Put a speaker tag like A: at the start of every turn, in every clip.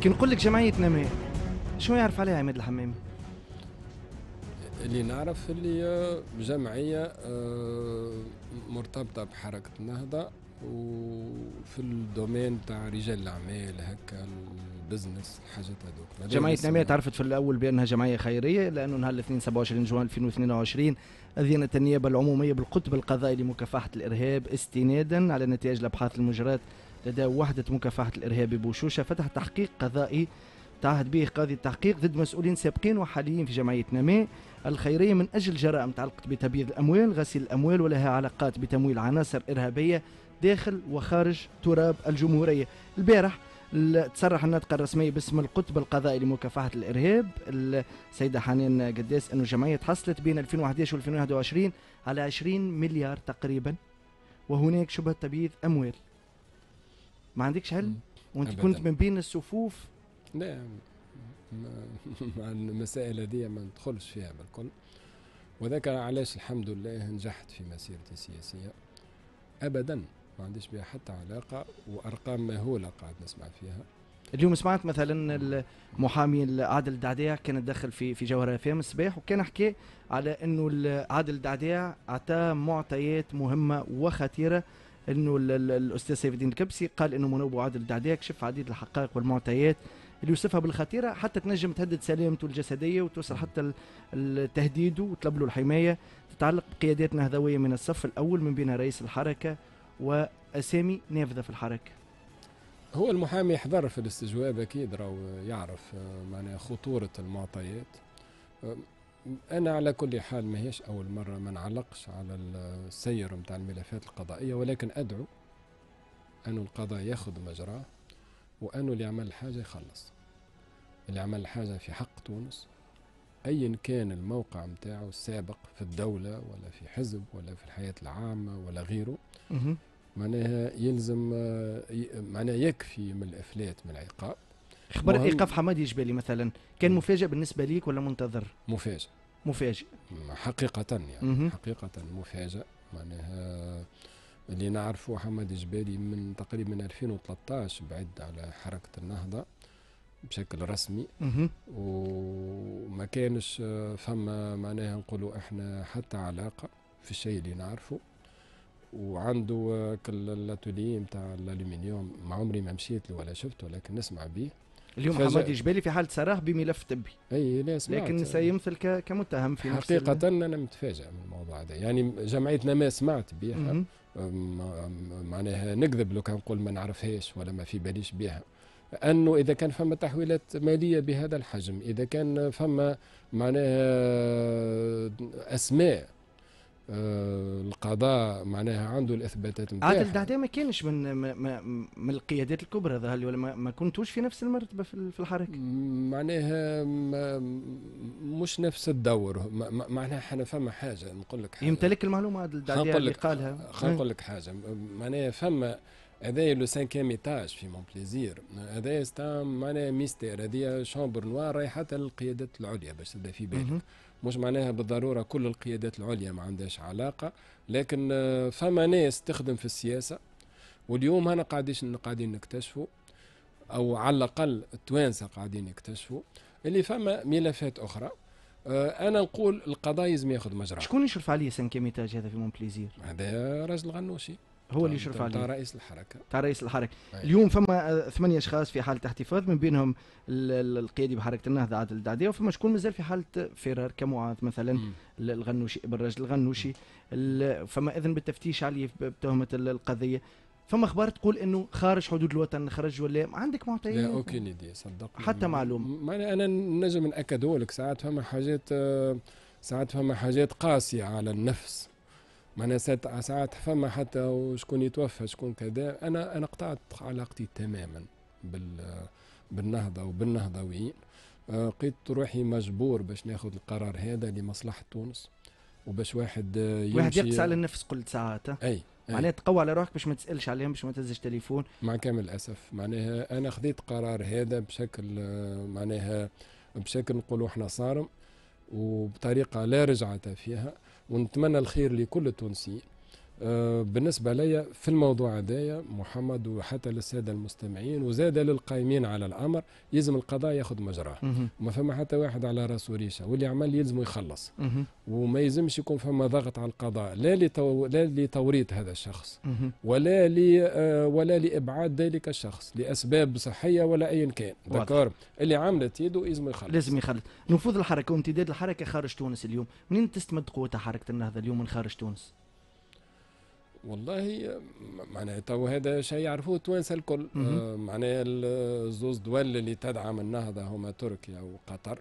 A: كي نقول لك جمعيه نماء شنو يعرف عليها عماد الحمامي
B: اللي نعرف اللي جمعيه آه، مرتبطه بحركه النهضه وفي الدومين تاع رجال الاعمال هكا البزنس الحاجات هذوك جمعيه نماء
A: تعرفت في الاول بانها جمعيه خيريه لانه نهار الاثنين 27 جوان 2022 اذينت النيابه العموميه بالقطب القضائي لمكافحه الارهاب استنادا على نتائج الابحاث المجرات لدى وحدة مكافحة الإرهاب بوشوشة فتح تحقيق قضائي تعهد به قاضي التحقيق ضد مسؤولين سابقين وحاليين في جمعية نماء الخيرية من أجل جرائم متعلقة بتبييض الأموال غسيل الأموال ولها علاقات بتمويل عناصر إرهابية داخل وخارج تراب الجمهورية البارح تصرح الناطقة الرسمية باسم القطب القضائي لمكافحة الإرهاب السيدة حنان قداس أن الجمعية تحصلت بين 2011 و 2021 على 20 مليار تقريبا وهناك شبهة تبييض أموال ما عندكش علم وانت كنت من بين الصفوف
B: لا مع المسائل هذه ما ندخلش فيها بالكل وذاك علاش الحمد لله نجحت في مسيرتي السياسية أبدا ما عنديش بها حتى علاقة وأرقام مهولة قاعد نسمع
A: فيها اليوم سمعت مثلا المحامي عادل الدعديع كان دخل في في جوهره في الصباح وكان حكى على انه عادل الدعديع اعطى معطيات مهمه وخطيره انه الاستاذ سيف الدين الكبسي قال انه منوب عادل الدعديه كشف عديد الحقائق والمعطيات اللي يوصفها بالخطيره حتى تنجم تهدد سلامته الجسديه وتوصل حتى التهديد وتطلب له الحمايه تتعلق بقيادات نهضويه من الصف الاول من بين رئيس الحركه واسامي نافذه في الحركه. هو المحامي
B: يحضر في الاستجواب اكيد راهو يعرف آه، معناها خطوره المعطيات آه، انا على كل حال ما هيش اول مره ما نعلقش على السير نتاع الملفات القضائيه ولكن ادعو ان القضاء ياخذ مجراه وان اللي عمل حاجه يخلص اللي عمل حاجه في حق تونس ايا كان الموقع نتاعو السابق في الدوله ولا في حزب ولا في الحياه العامه ولا غيره معناها يلزم معناها يكفي من الافلات من العقاب
A: اخبار ايقاف حمادي جبالي مثلا كان مفاجئ بالنسبه ليك ولا منتظر مفاجئ مفاجئ حقيقه يعني مه.
B: حقيقه مفاجئ معناها اللي نعرفه حمادي جبالي من تقريبا من 2013 بعد على حركه النهضه بشكل رسمي وما كانش آه، فما معناها نقولوا احنا حتى علاقه في الشيء اللي نعرفه وعنده آه، كل الاتوليه نتاع الالومنيوم ما عمري ما مشيت له ولا شفته لكن نسمع به اليوم فجأة. حمادي جبالي في حاله سراه بملف طبي اي
A: لا لكن سيمثل كمتهم في نفس حقيقه
B: انا متفاجئ من الموضوع هذا يعني جمعيتنا ما سمعت بها معناها نكذب لو كان نقول ما نعرفهاش ولا ما في باليش بها انه اذا كان فما تحويلات ماليه بهذا الحجم اذا كان فما معناها اسماء آه، القضاء معناها عنده الاثباتات نتاعها عادل
A: دعدي ما كانش من من القيادات الكبرى ظهر ولا ما كنتوش في نفس المرتبه في الحركه معناها مش
B: نفس الدور معناها حنا فما حاجه نقول لك حاجه
A: يمتلك المعلومه عادل دعدي اللي قالها خلينا نقول
B: لك حاجه معناها فما هذايا لو سانكيام ايتاج في مون بليزير هذايا ستا معناها ميستير هذه شامبر نوار رايحه للقيادات العليا باش تبدا في بالك مش معناها بالضروره كل القيادات العليا ما عندهاش علاقه لكن فما ناس تخدم في السياسه واليوم انا قاعدش قاعدين نكتشفوا او على الاقل التوانسه قاعدين يكتشفوا اللي فما ملفات اخرى انا نقول القضايا لازم ياخذ مجراه شكون يشرف عليه سانكيام ايتاج هذا في مون بليزير هذا راجل غنوشي
A: هو اللي طيب، يشرف عليه تاع رئيس الحركه تاع رئيس الحركه أيه. اليوم فما آه، ثمانيه اشخاص في حاله احتفاظ من بينهم القيادي بحركه النهضه عادل الدعدي وفما شكون مازال في حاله فرار كمعاذ مثلا م. الغنوشي براج الغنوشي فما اذن بالتفتيش عليه بتهمه القضيه فما اخبار تقول انه خارج حدود الوطن خرج ولا عندك معطيات؟ لا اوكين
B: ايديا صدق
A: حتى معلوم معناها انا نجم ناكدوا لك ساعات فما حاجات
B: آه، ساعات فما حاجات قاسيه على النفس معناها ساعات فما حتى وشكون يتوفى شكون كذا انا انا قطعت علاقتي تماما بال بالنهضه وبالنهضويين لقيت آه، روحي مجبور باش ناخذ القرار هذا لمصلحه تونس وباش واحد يمشي واحد يقسى على
A: النفس قلت ساعات اي معناها تقوى على روحك باش ما تسالش عليهم باش ما تهزش تليفون مع كامل الاسف معناها انا
B: خذيت قرار هذا بشكل معناها بشكل نقولوا احنا صارم وبطريقه لا رجعه فيها ونتمنى الخير لكل تونسي بالنسبة لي في الموضوع هذايا محمد وحتى للسادة المستمعين وزاد للقائمين على الأمر يلزم القضاء ياخذ مجراه وما فما حتى واحد على راسه ريشة واللي عمل يلزم يخلص وما يلزمش يكون فما ضغط على القضاء لا لا لتوريط هذا الشخص ولا لي آه، ولا لإبعاد ذلك الشخص لأسباب صحية
A: ولا أي كان دكار
B: اللي عملت يده يلزم يخلص لازم يخلص
A: نفوذ الحركة وامتداد الحركة خارج تونس اليوم منين تستمد قوتها حركة النهضة اليوم من خارج تونس
B: والله معناها تو هذا شيء يعرفوه التوانسه الكل آه، معناها الزوز دول اللي تدعم النهضه هما تركيا وقطر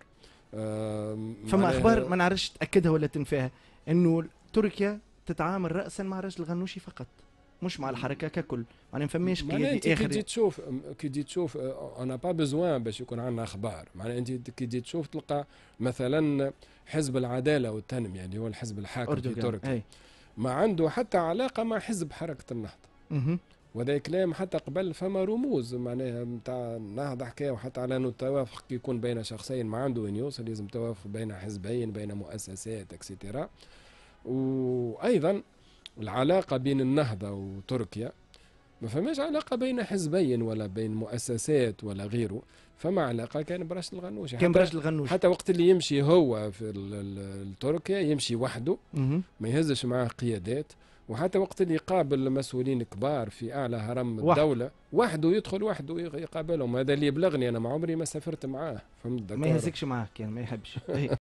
B: آه، فما اخبار ما
A: نعرفش تاكدها ولا تنفيها انه تركيا تتعامل راسا مع رجل الغنوشي فقط مش مع الحركه ككل ما فماش كي اخر كي
B: تشوف كي دي تشوف آه، انا با بزوان باش يكون عندنا اخبار معناها انت كي دي تشوف تلقى مثلا حزب العداله والتنميه اللي هو الحزب الحاكم في تركيا ما عنده حتى علاقة مع حزب حركة
A: النهضة
B: وهذا كلام حتى قبل فما رموز معناها نتاع النهضة حكاية وحتى على أنه التوافق يكون بين شخصين ما عنده وين يوصل لازم توافق بين حزبين بين مؤسسات اكسيتيرا وأيضا العلاقة بين النهضة وتركيا ما فماش علاقه بين حزبين ولا بين مؤسسات ولا غيره فما علاقه كان براشد الغنوشي كان براشد الغنوشي حتى وقت اللي يمشي هو في التركيا يمشي وحده ما يهزش معاه قيادات وحتى وقت اللي يقابل مسؤولين كبار في اعلى هرم واحد. الدوله وحده يدخل وحده يقابلهم هذا اللي يبلغني انا ما عمري ما سافرت معاه فهمت ما يهزكش
A: معاه كان ما يحبش